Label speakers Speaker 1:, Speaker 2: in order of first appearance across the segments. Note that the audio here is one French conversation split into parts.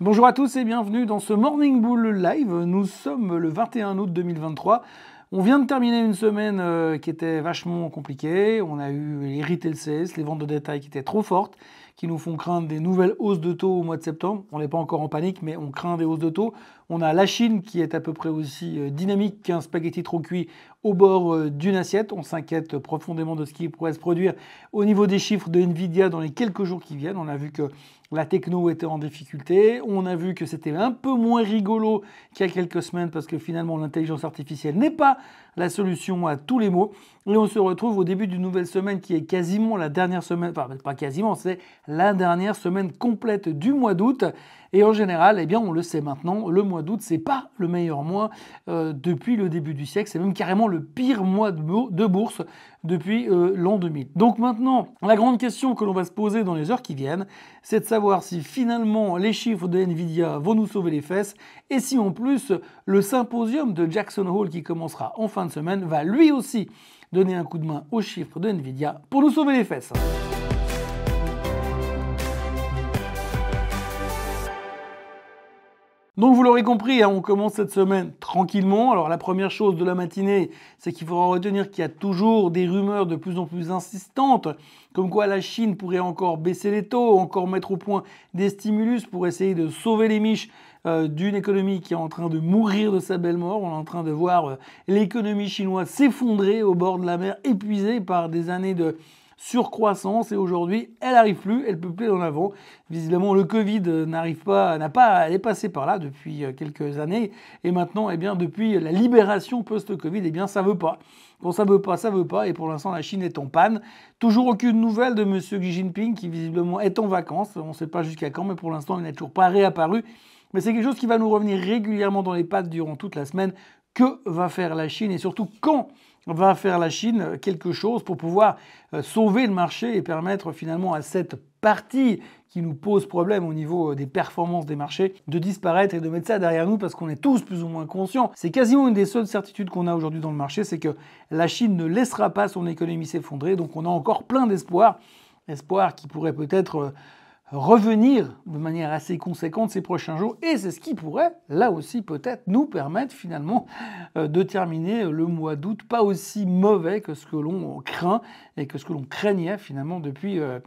Speaker 1: Bonjour à tous et bienvenue dans ce Morning Bull Live. Nous sommes le 21 août 2023. On vient de terminer une semaine euh, qui était vachement compliquée. On a eu les retail les ventes de détail qui étaient trop fortes, qui nous font craindre des nouvelles hausses de taux au mois de septembre. On n'est pas encore en panique, mais on craint des hausses de taux. On a la Chine qui est à peu près aussi euh, dynamique qu'un spaghetti trop cuit au bord euh, d'une assiette. On s'inquiète profondément de ce qui pourrait se produire au niveau des chiffres de Nvidia dans les quelques jours qui viennent. On a vu que la techno était en difficulté. On a vu que c'était un peu moins rigolo qu'il y a quelques semaines parce que finalement l'intelligence artificielle n'est pas la solution à tous les maux. Et on se retrouve au début d'une nouvelle semaine qui est quasiment la dernière semaine, enfin pas quasiment, c'est la dernière semaine complète du mois d'août. Et en général, eh bien, on le sait maintenant, le mois d'août, ce n'est pas le meilleur mois euh, depuis le début du siècle. C'est même carrément le pire mois de bourse depuis euh, l'an 2000. Donc maintenant, la grande question que l'on va se poser dans les heures qui viennent, c'est de savoir si finalement les chiffres de Nvidia vont nous sauver les fesses et si en plus le symposium de Jackson Hole qui commencera en fin de semaine va lui aussi donner un coup de main aux chiffres de Nvidia pour nous sauver les fesses. Donc vous l'aurez compris, hein, on commence cette semaine tranquillement. Alors la première chose de la matinée, c'est qu'il faudra retenir qu'il y a toujours des rumeurs de plus en plus insistantes, comme quoi la Chine pourrait encore baisser les taux, encore mettre au point des stimulus pour essayer de sauver les miches euh, d'une économie qui est en train de mourir de sa belle mort. On est en train de voir euh, l'économie chinoise s'effondrer au bord de la mer, épuisée par des années de croissance et aujourd'hui, elle n'arrive plus, elle peut plus en avant. Visiblement, le Covid n'arrive pas, n'a pas, elle est passée par là depuis euh, quelques années et maintenant, eh bien, depuis la libération post-Covid, eh bien, ça veut pas. Bon, ça veut pas, ça veut pas, et pour l'instant, la Chine est en panne. Toujours aucune nouvelle de M. Xi Jinping, qui visiblement est en vacances. On ne sait pas jusqu'à quand, mais pour l'instant, il n'est toujours pas réapparu. Mais c'est quelque chose qui va nous revenir régulièrement dans les pattes durant toute la semaine. Que va faire la Chine et surtout quand va faire la Chine quelque chose pour pouvoir euh, sauver le marché et permettre finalement à cette partie qui nous pose problème au niveau euh, des performances des marchés, de disparaître et de mettre ça derrière nous parce qu'on est tous plus ou moins conscients. C'est quasiment une des seules certitudes qu'on a aujourd'hui dans le marché, c'est que la Chine ne laissera pas son économie s'effondrer, donc on a encore plein d'espoir, espoir qui pourrait peut-être... Euh, revenir de manière assez conséquente ces prochains jours et c'est ce qui pourrait là aussi peut-être nous permettre finalement euh, de terminer le mois d'août pas aussi mauvais que ce que l'on craint et que ce que l'on craignait finalement depuis les euh,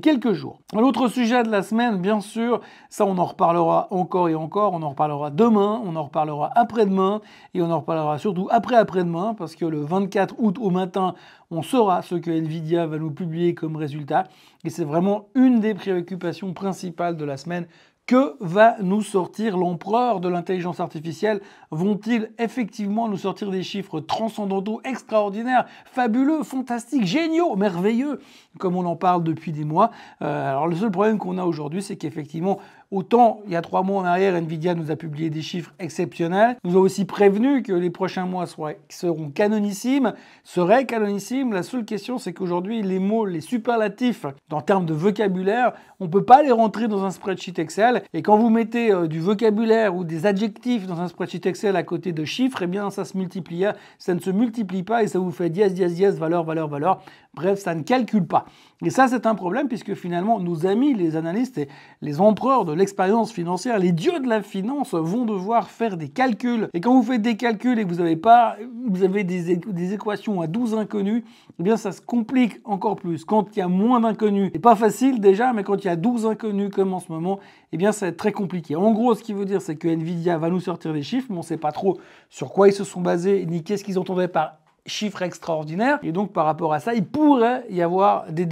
Speaker 1: quelques jours. L'autre sujet de la semaine bien sûr, ça on en reparlera encore et encore, on en reparlera demain, on en reparlera après-demain et on en reparlera surtout après après-demain parce que le 24 août au matin on saura ce que Nvidia va nous publier comme résultat. Et c'est vraiment une des préoccupations principales de la semaine. Que va nous sortir l'empereur de l'intelligence artificielle Vont-ils effectivement nous sortir des chiffres transcendantaux, extraordinaires, fabuleux, fantastiques, géniaux, merveilleux, comme on en parle depuis des mois euh, Alors le seul problème qu'on a aujourd'hui, c'est qu'effectivement, Autant il y a trois mois en arrière, Nvidia nous a publié des chiffres exceptionnels, nous avons aussi prévenu que les prochains mois seront canonissimes, seraient canonissimes. La seule question, c'est qu'aujourd'hui, les mots, les superlatifs, dans termes de vocabulaire, on ne peut pas les rentrer dans un spreadsheet Excel. Et quand vous mettez euh, du vocabulaire ou des adjectifs dans un spreadsheet Excel à côté de chiffres, eh bien, ça se multiplie, hein. ça ne se multiplie pas et ça vous fait dièse, dièse, dièse, valeur, valeur, valeur. Bref, ça ne calcule pas. Et ça, c'est un problème puisque finalement, nos amis, les analystes et les empereurs de l'expérience financière, les dieux de la finance vont devoir faire des calculs. Et quand vous faites des calculs et que vous avez pas, vous avez des, équations à 12 inconnus, eh bien ça se complique encore plus. Quand il y a moins d'inconnus, c'est pas facile déjà, mais quand il y a 12 inconnus comme en ce moment, eh bien ça va être très compliqué. En gros, ce qui veut dire, c'est que Nvidia va nous sortir des chiffres, mais on sait pas trop sur quoi ils se sont basés, ni qu'est-ce qu'ils entendaient par chiffre extraordinaire. Et donc par rapport à ça, il pourrait y avoir des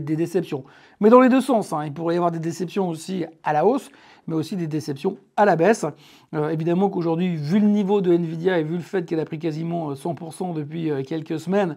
Speaker 1: déceptions. Mais dans les deux sens, hein. il pourrait y avoir des déceptions aussi à la hausse, mais aussi des déceptions à la baisse. Euh, évidemment qu'aujourd'hui, vu le niveau de Nvidia et vu le fait qu'elle a pris quasiment 100% euh, depuis euh, quelques semaines,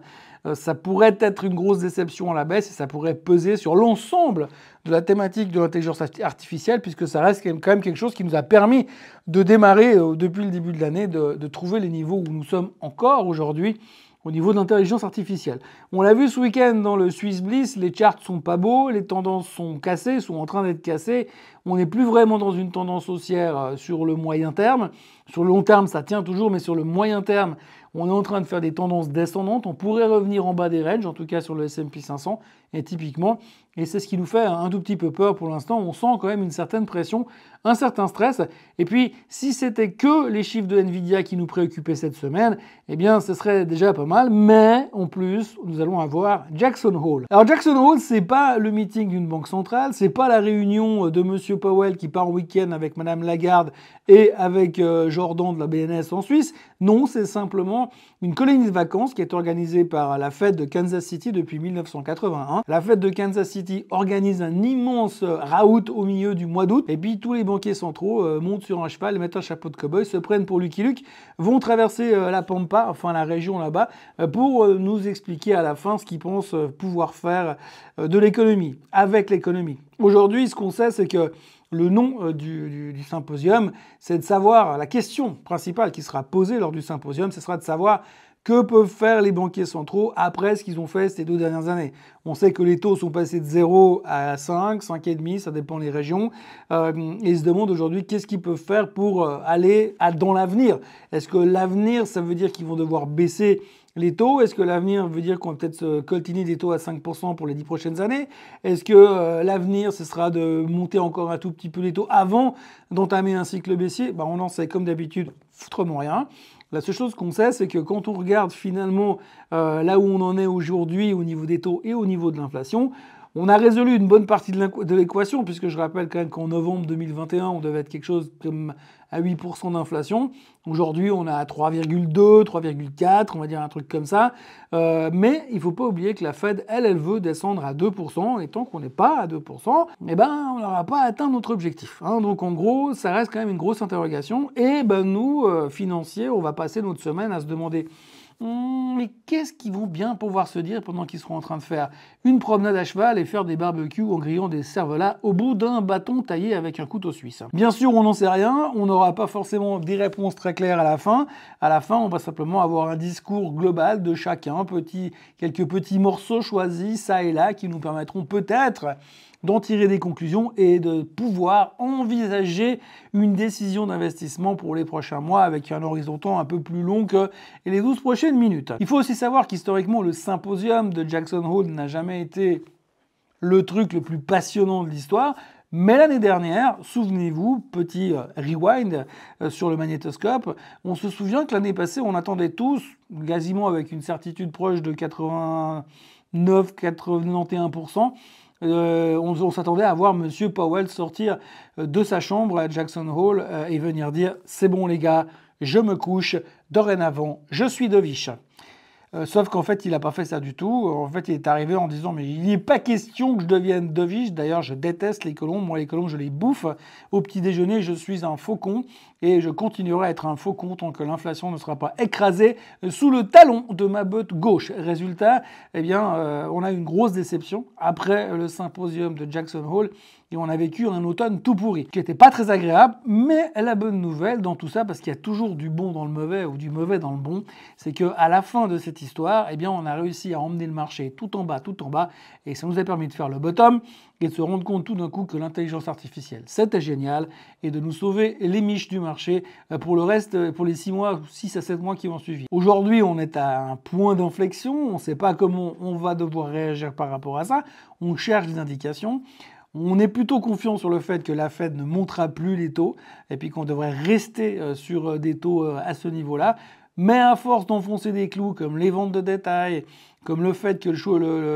Speaker 1: ça pourrait être une grosse déception à la baisse et ça pourrait peser sur l'ensemble de la thématique de l'intelligence artificielle, puisque ça reste quand même quelque chose qui nous a permis de démarrer depuis le début de l'année, de trouver les niveaux où nous sommes encore aujourd'hui au niveau de l'intelligence artificielle. On l'a vu ce week-end dans le Swiss Bliss, les charts sont pas beaux, les tendances sont cassées, sont en train d'être cassées on n'est plus vraiment dans une tendance haussière euh, sur le moyen terme. Sur le long terme, ça tient toujours, mais sur le moyen terme, on est en train de faire des tendances descendantes. On pourrait revenir en bas des ranges, en tout cas sur le S&P 500, et typiquement. Et c'est ce qui nous fait hein, un tout petit peu peur pour l'instant. On sent quand même une certaine pression, un certain stress. Et puis, si c'était que les chiffres de Nvidia qui nous préoccupaient cette semaine, eh bien, ce serait déjà pas mal. Mais en plus, nous allons avoir Jackson Hole. Alors, Jackson Hole, c'est pas le meeting d'une banque centrale, c'est pas la réunion euh, de Monsieur Powell qui part en week-end avec Madame Lagarde et avec euh, Jordan de la BNS en Suisse. Non, c'est simplement une colonie de vacances qui est organisée par la fête de Kansas City depuis 1981. La fête de Kansas City organise un immense euh, raout au milieu du mois d'août et puis tous les banquiers centraux euh, montent sur un cheval, mettent un chapeau de cowboy, se prennent pour Lucky Luke, vont traverser la Pampa, enfin la région là-bas, pour nous expliquer à la fin ce qu'ils pensent pouvoir faire de l'économie, avec l'économie. Aujourd'hui, ce qu'on sait, c'est que le nom euh, du, symposium, c'est de savoir, la question principale qui sera posée lors du symposium, ce sera de savoir que peuvent faire les banquiers centraux après ce qu'ils ont fait ces deux dernières années On sait que les taux sont passés de 0 à 5, 5,5, ça dépend des régions. Euh, et ils se demandent aujourd'hui qu'est-ce qu'ils peuvent faire pour euh, aller dans l'avenir. Est-ce que l'avenir, ça veut dire qu'ils vont devoir baisser les taux Est-ce que l'avenir veut dire qu'on va peut-être se coltiner des taux à 5% pour les 10 prochaines années Est-ce que euh, l'avenir, ce sera de monter encore un tout petit peu les taux avant d'entamer un cycle baissier bah, On en sait comme d'habitude foutrement rien. La seule chose qu'on sait, c'est que quand on regarde finalement euh, là où on en est aujourd'hui au niveau des taux et au niveau de l'inflation, on a résolu une bonne partie de l'équation, puisque je rappelle quand même qu'en novembre 2021, on devait être quelque chose comme à 8% d'inflation. Aujourd'hui, on a 3,2, 3,4, on va dire un truc comme ça. Euh, mais il ne faut pas oublier que la Fed, elle, elle veut descendre à 2%, et tant qu'on n'est pas à 2%, eh ben, on n'aura pas atteint notre objectif. Hein. Donc en gros, ça reste quand même une grosse interrogation. Et ben, nous, euh, financiers, on va passer notre semaine à se demander Hum, mais qu'est-ce qu'ils vont bien pouvoir se dire pendant qu'ils seront en train de faire une promenade à cheval et faire des barbecues en grillant des cervelas au bout d'un bâton taillé avec un couteau suisse Bien sûr, on n'en sait rien, on n'aura pas forcément des réponses très claires à la fin. À la fin, on va simplement avoir un discours global de chacun, petit, quelques petits morceaux choisis ça et là qui nous permettront peut-être d'en tirer des conclusions et de pouvoir envisager une décision d'investissement pour les prochains mois avec un horizon un peu plus long que les 12 prochaines minutes. Il faut aussi savoir qu'historiquement, le symposium de Jackson Hole n'a jamais été le truc le plus passionnant de l'histoire. Mais l'année dernière, souvenez-vous, petit euh, rewind euh, sur le magnétoscope, on se souvient que l'année passée, on attendait tous, quasiment avec une certitude proche de 89-91%, euh, on, s'attendait à voir M. Powell sortir euh, de sa chambre à Jackson Hall euh, et venir dire c'est bon les gars, je me couche, dorénavant, je suis Vichy euh, sauf qu'en fait, il n'a pas fait ça du tout. En fait, il est arrivé en disant Mais il n'est pas question que je devienne doviche. D'ailleurs, je déteste les colons. Moi, les colons, je les bouffe. Au petit déjeuner, je suis un faucon et je continuerai à être un faucon tant que l'inflation ne sera pas écrasée sous le talon de ma botte gauche. Résultat, eh bien, euh, on a une grosse déception après le symposium de Jackson Hole et on a vécu un automne tout pourri, qui n'était pas très agréable, mais la bonne nouvelle dans tout ça, parce qu'il y a toujours du bon dans le mauvais ou du mauvais dans le bon, c'est qu'à la fin de cette histoire, eh bien, on a réussi à emmener le marché tout en bas, tout en bas, et ça nous a permis de faire le bottom et de se rendre compte tout d'un coup que l'intelligence artificielle, c'était génial, et de nous sauver les miches du marché euh, pour le reste, euh, pour les 6 mois, 6 à 7 mois qui vont suivre. Aujourd'hui, on est à un point d'inflexion, on ne sait pas comment on va devoir réagir par rapport à ça, on cherche des indications. On est plutôt confiant sur le fait que la Fed ne montera plus les taux et puis qu'on devrait rester euh, sur euh, des taux euh, à ce niveau-là. Mais à force d'enfoncer des clous comme les ventes de détail, comme le fait que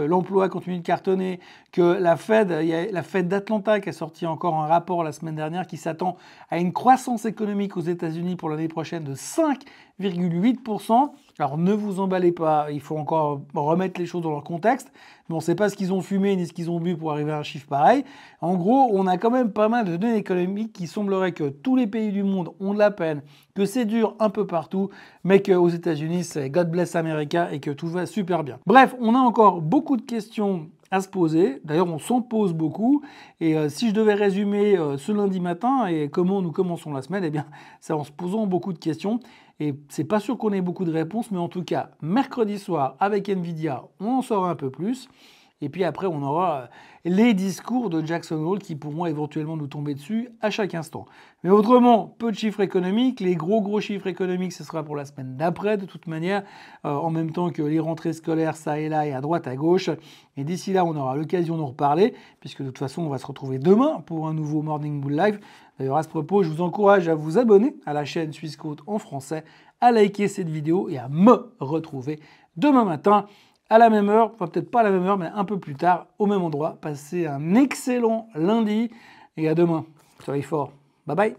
Speaker 1: l'emploi continue de cartonner, que la Fed, il la Fed d'Atlanta qui a sorti encore un rapport la semaine dernière qui s'attend à une croissance économique aux États-Unis pour l'année prochaine de 5,8%. Alors ne vous emballez pas, il faut encore remettre les choses dans leur contexte, mais on ne sait pas ce qu'ils ont fumé ni ce qu'ils ont bu pour arriver à un chiffre pareil. En gros, on a quand même pas mal de données économiques qui sembleraient que tous les pays du monde ont de la peine, que c'est dur un peu partout, mais qu'aux États-Unis, c'est God bless America et que tout va super bien. Bref, on a encore beaucoup de questions à se poser. D'ailleurs, on s'en pose beaucoup. Et euh, si je devais résumer euh, ce lundi matin et comment nous commençons la semaine, eh bien, c'est en se posant beaucoup de questions. Et c'est pas sûr qu'on ait beaucoup de réponses, mais en tout cas, mercredi soir, avec Nvidia, on en saura un peu plus. Et puis après, on aura euh, les discours de Jackson Hole qui pourront éventuellement nous tomber dessus à chaque instant. Mais autrement, peu de chiffres économiques. Les gros gros chiffres économiques, ce sera pour la semaine d'après, de toute manière, euh, en même temps que les rentrées scolaires, ça et là, et à droite, à gauche. Et d'ici là, on aura l'occasion d'en reparler, puisque de toute façon, on va se retrouver demain pour un nouveau Morning Bull Live. D'ailleurs, à ce propos, je vous encourage à vous abonner à la chaîne Suisse en français, à liker cette vidéo et à me retrouver demain matin à la même heure, enfin peut-être pas à la même heure, mais un peu plus tard, au même endroit. Passez un excellent lundi et à demain. Soyez fort. Bye bye.